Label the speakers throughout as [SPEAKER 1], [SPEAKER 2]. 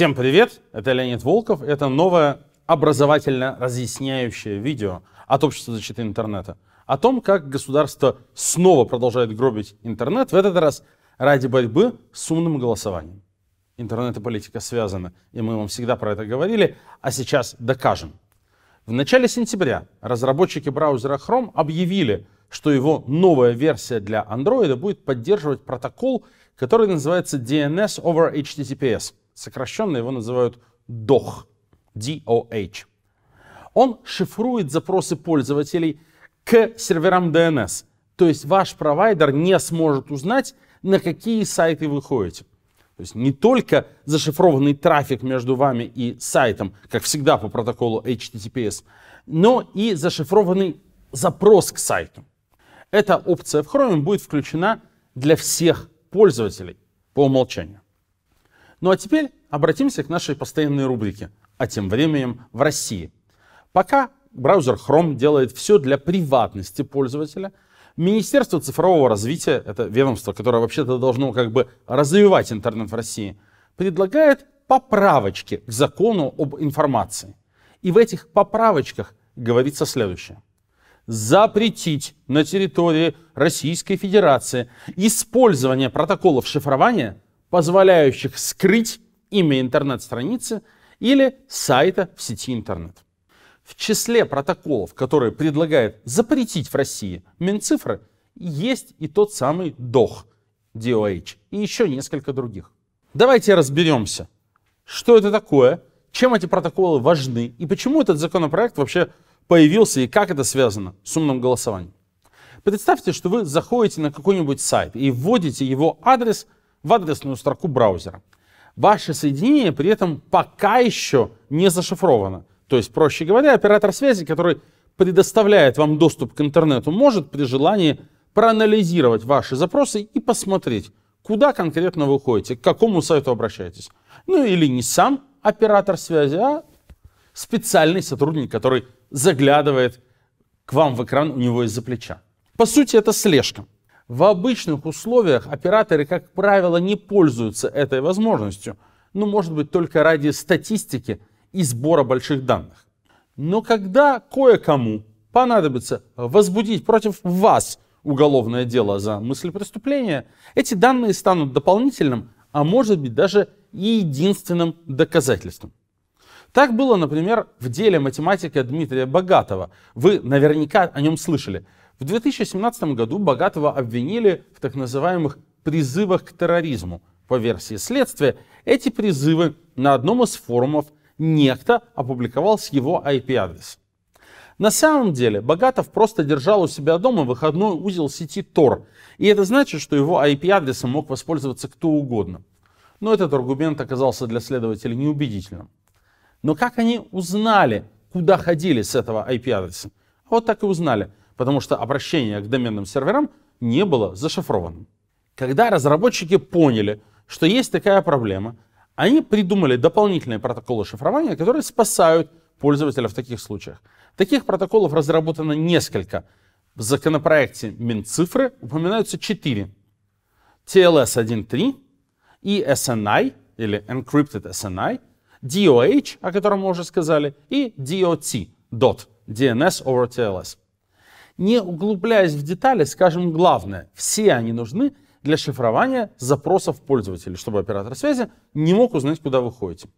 [SPEAKER 1] Всем привет, это Леонид Волков, это новое образовательно-разъясняющее видео от общества защиты интернета о том, как государство снова продолжает гробить интернет, в этот раз ради борьбы с умным голосованием. Интернет и политика связаны, и мы вам всегда про это говорили, а сейчас докажем. В начале сентября разработчики браузера Chrome объявили, что его новая версия для Android будет поддерживать протокол, который называется DNS over HTTPS – Сокращенно его называют DOH. DOH. Он шифрует запросы пользователей к серверам DNS. То есть ваш провайдер не сможет узнать, на какие сайты вы ходите. То есть не только зашифрованный трафик между вами и сайтом, как всегда по протоколу HTTPS, но и зашифрованный запрос к сайту. Эта опция в Chrome будет включена для всех пользователей по умолчанию. Ну а теперь обратимся к нашей постоянной рубрике, а тем временем в России. Пока браузер Chrome делает все для приватности пользователя, Министерство цифрового развития, это ведомство, которое вообще-то должно как бы развивать интернет в России, предлагает поправочки к закону об информации. И в этих поправочках говорится следующее. Запретить на территории Российской Федерации использование протоколов шифрования – позволяющих скрыть имя интернет-страницы или сайта в сети интернет. В числе протоколов, которые предлагает запретить в России Минцифры, есть и тот самый DOH, DOH, и еще несколько других. Давайте разберемся, что это такое, чем эти протоколы важны и почему этот законопроект вообще появился и как это связано с умным голосованием. Представьте, что вы заходите на какой-нибудь сайт и вводите его адрес – в адресную строку браузера. Ваше соединение при этом пока еще не зашифровано. То есть, проще говоря, оператор связи, который предоставляет вам доступ к интернету, может при желании проанализировать ваши запросы и посмотреть, куда конкретно вы ходите, к какому сайту обращаетесь. Ну или не сам оператор связи, а специальный сотрудник, который заглядывает к вам в экран у него из-за плеча. По сути, это слежка. В обычных условиях операторы, как правило, не пользуются этой возможностью, ну, может быть, только ради статистики и сбора больших данных. Но когда кое-кому понадобится возбудить против вас уголовное дело за мысль преступления, эти данные станут дополнительным, а может быть даже единственным доказательством. Так было, например, в деле математика Дмитрия Богатого. Вы наверняка о нем слышали. В 2017 году Богатого обвинили в так называемых призывах к терроризму. По версии следствия, эти призывы на одном из форумов некто опубликовал с его IP-адресом. На самом деле Богатов просто держал у себя дома выходной узел сети Tor, и это значит, что его IP-адресом мог воспользоваться кто угодно. Но этот аргумент оказался для следователя неубедительным. Но как они узнали, куда ходили с этого IP-адреса? Вот так и узнали потому что обращение к доменным серверам не было зашифрованным. Когда разработчики поняли, что есть такая проблема, они придумали дополнительные протоколы шифрования, которые спасают пользователя в таких случаях. Таких протоколов разработано несколько. В законопроекте Минцифры упоминаются четыре. TLS 1.3, и SNI или Encrypted SNI, DOH, о котором мы уже сказали, и DOT, DOT, DNS over TLS не углубляясь в детали, скажем главное. Все они нужны для шифрования запросов пользователей, чтобы оператор связи не мог узнать, куда вы ходите.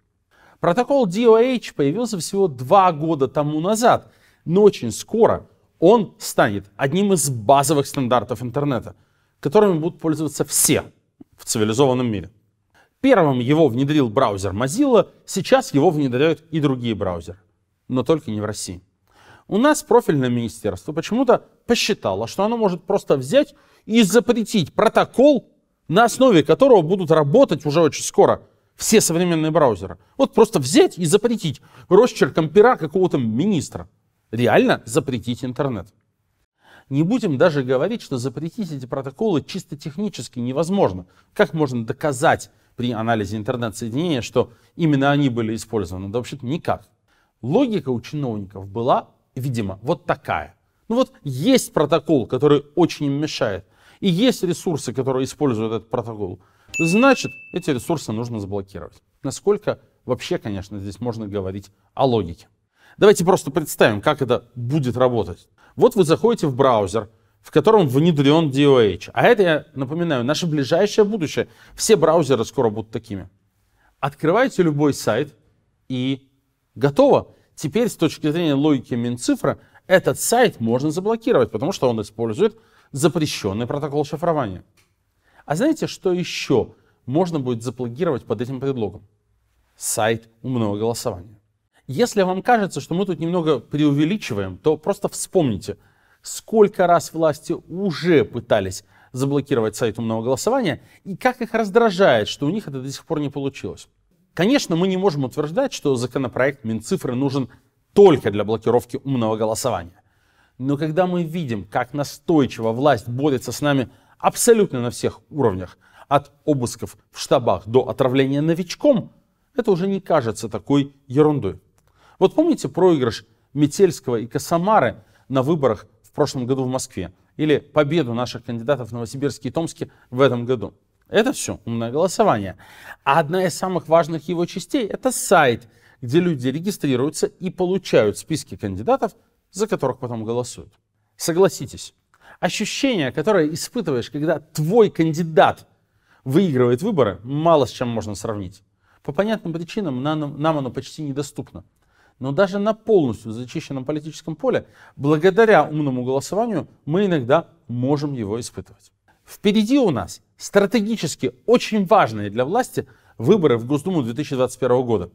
[SPEAKER 1] Протокол DOH появился всего два года тому назад, но очень скоро он станет одним из базовых стандартов интернета, которыми будут пользоваться все в цивилизованном мире. Первым его внедрил браузер Mozilla, сейчас его внедряют и другие браузеры, но только не в России. У нас профильное министерство почему-то посчитало, что оно может просто взять и запретить протокол, на основе которого будут работать уже очень скоро все современные браузеры. Вот просто взять и запретить росчерком пера какого-то министра. Реально запретить интернет. Не будем даже говорить, что запретить эти протоколы чисто технически невозможно. Как можно доказать при анализе интернет-соединения, что именно они были использованы? Да вообще-то никак. Логика у чиновников была видимо, вот такая. Ну вот есть протокол, который очень им мешает, и есть ресурсы, которые используют этот протокол. Значит, эти ресурсы нужно заблокировать. Насколько вообще, конечно, здесь можно говорить о логике. Давайте просто представим, как это будет работать. Вот вы заходите в браузер, в котором внедрен DOH. А это, я напоминаю, наше ближайшее будущее. Все браузеры скоро будут такими. Открываете любой сайт и готово. Теперь с точки зрения логики Минцифра этот сайт можно заблокировать, потому что он использует запрещенный протокол шифрования. А знаете, что еще можно будет заблокировать под этим предлогом? Сайт умного голосования. Если вам кажется, что мы тут немного преувеличиваем, то просто вспомните, сколько раз власти уже пытались заблокировать сайт умного голосования и как их раздражает, что у них это до сих пор не получилось. Конечно, мы не можем утверждать, что законопроект Минцифры нужен только для блокировки умного голосования. Но когда мы видим, как настойчиво власть борется с нами абсолютно на всех уровнях, от обысков в штабах до отравления новичком, это уже не кажется такой ерундой. Вот помните проигрыш Метельского и Косомары на выборах в прошлом году в Москве? Или победу наших кандидатов в Новосибирске и Томске в этом году? Это все умное голосование. А одна из самых важных его частей – это сайт, где люди регистрируются и получают списки кандидатов, за которых потом голосуют. Согласитесь, ощущение, которое испытываешь, когда твой кандидат выигрывает выборы, мало с чем можно сравнить. По понятным причинам нам, нам оно почти недоступно. Но даже на полностью зачищенном политическом поле, благодаря умному голосованию, мы иногда можем его испытывать. Впереди у нас стратегически очень важные для власти выборы в Госдуму 2021 года.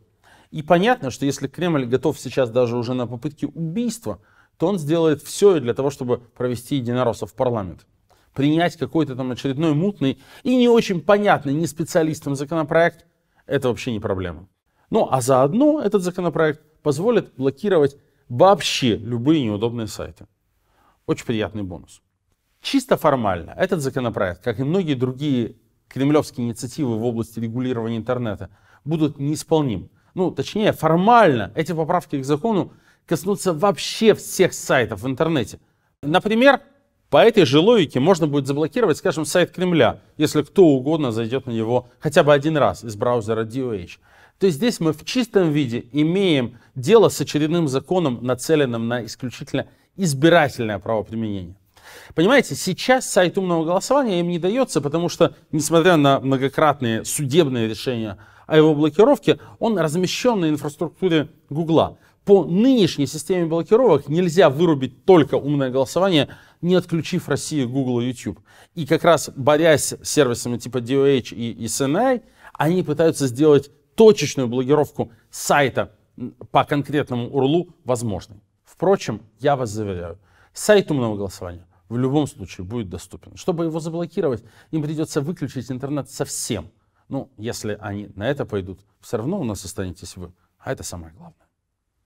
[SPEAKER 1] И понятно, что если Кремль готов сейчас даже уже на попытки убийства, то он сделает все для того, чтобы провести единороссов в парламент. Принять какой-то там очередной мутный и не очень понятный не специалистам законопроект – это вообще не проблема. Ну а заодно этот законопроект позволит блокировать вообще любые неудобные сайты. Очень приятный бонус. Чисто формально этот законопроект, как и многие другие кремлевские инициативы в области регулирования интернета, будут неисполним. Ну, точнее, формально эти поправки к закону коснутся вообще всех сайтов в интернете. Например, по этой же логике можно будет заблокировать, скажем, сайт Кремля, если кто угодно зайдет на него хотя бы один раз из браузера DOH. То есть здесь мы в чистом виде имеем дело с очередным законом, нацеленным на исключительно избирательное правоприменение. Понимаете, сейчас сайт умного голосования а им не дается, потому что, несмотря на многократные судебные решения о его блокировке, он размещен на инфраструктуре Гугла. По нынешней системе блокировок нельзя вырубить только умное голосование, не отключив России Google и YouTube. И как раз борясь с сервисами типа DOH и SNI, они пытаются сделать точечную блокировку сайта по конкретному урлу возможной. Впрочем, я вас заверяю, сайт умного голосования в любом случае будет доступен. Чтобы его заблокировать, им придется выключить интернет совсем. Ну, если они на это пойдут, все равно у нас останетесь вы. А это самое главное.